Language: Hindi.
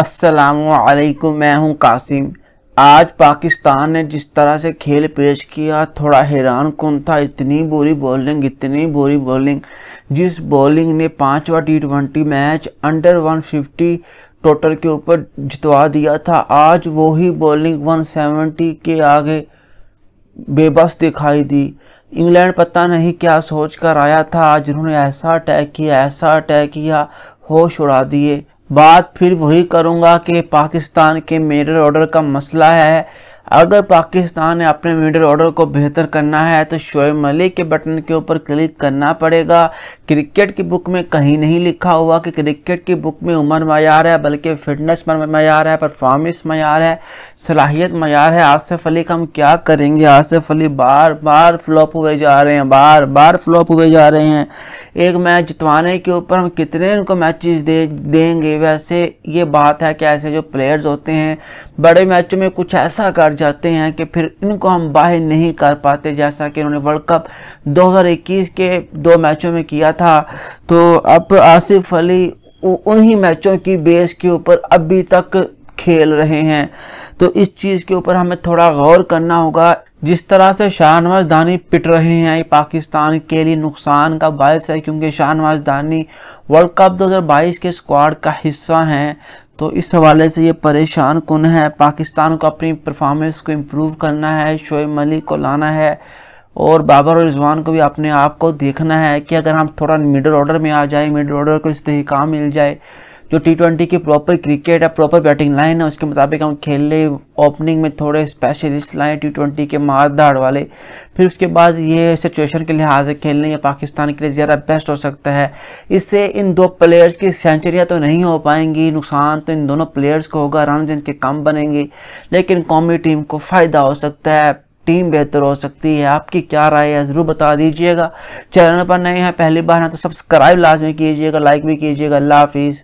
असलकुम मैं हूं कासिम आज पाकिस्तान ने जिस तरह से खेल पेश किया थोड़ा हैरान कौन था इतनी बुरी बॉलिंग इतनी बुरी बॉलिंग जिस बॉलिंग ने पांचवा T twenty match under 150 total के ऊपर जितवा दिया था आज वही बॉलिंग 170 के आगे बेबस दिखाई दी इंग्लैंड पता नहीं क्या सोच कर आया था आज उन्होंने ऐसा अटैक किया ऐसा अटैक किया होश उड़ा दिए बात फिर वही करूँगा कि पाकिस्तान के मेरर ऑर्डर का मसला है अगर पाकिस्तान ने अपने मिडल ऑर्डर को बेहतर करना है तो शोएब मलिक के बटन के ऊपर क्लिक करना पड़ेगा क्रिकेट की बुक में कहीं नहीं लिखा हुआ कि क्रिकेट की बुक में उम्र मैार है बल्कि फिटनेस मैार है परफॉर्मेंस मैार है सलाहियत मैार है आसिफ अली का हम क्या करेंगे आसिफ अली बार बार फ्लॉप हुए जा रहे हैं बार बार फ्लॉप हुए जा रहे हैं एक मैच जितवाने के ऊपर हम कितने उनको मैचेस दे देंगे वैसे ये बात है कि ऐसे जो प्लेयर्स होते हैं बड़े मैचों में कुछ ऐसा कर जाते हैं कि फिर इनको हम बाहर नहीं कर पाते जैसा कि उन्होंने वर्ल्ड कप 2021 के दो मैचों में किया था तो अब आसिफ अली उन्हीं मैचों की बेस के ऊपर अभी तक खेल रहे हैं तो इस चीज़ के ऊपर हमें थोड़ा गौर करना होगा जिस तरह से शाहनवाज दानी पिट रहे हैं ये पाकिस्तान के लिए नुकसान का बायस है क्योंकि शाहनवाज दानी वर्ल्ड कप 2022 के स्क्वाड का हिस्सा हैं तो इस हवाले से ये परेशान कन है पाकिस्तान को अपनी परफॉर्मेंस को इम्प्रूव करना है शोएब मलिक को लाना है और बाबर और रिजवान को भी अपने आप को देखना है कि अगर हम थोड़ा मिडल ऑर्डर में आ जाए मिडल ऑर्डर को इस्तेकाम मिल जाए जो टी ट्वेंटी की प्रॉपर क्रिकेट है प्रॉपर बैटिंग लाइन है उसके मुताबिक हम खेल ले ओपनिंग में थोड़े स्पेशलिस्ट लाए टी ट्वेंटी के मार धाड़ वाले फिर उसके बाद ये सिचुएशन के लिहाज से खेलने या पाकिस्तान के लिए ज़्यादा बेस्ट हो सकता है इससे इन दो प्लेयर्स की सेंचुरियाँ तो नहीं हो पाएंगी नुकसान तो इन दोनों प्लेयर्स को होगा रन जिनके कम बनेंगे लेकिन कौमी टीम को फ़ायदा हो सकता है टीम बेहतर हो सकती है आपकी क्या राय है ज़रूर बता दीजिएगा चैनल पर नए हैं पहली बार हैं तो सब्सक्राइब लाजमी कीजिएगा लाइक भी कीजिएगा अल्लाह हाफिज़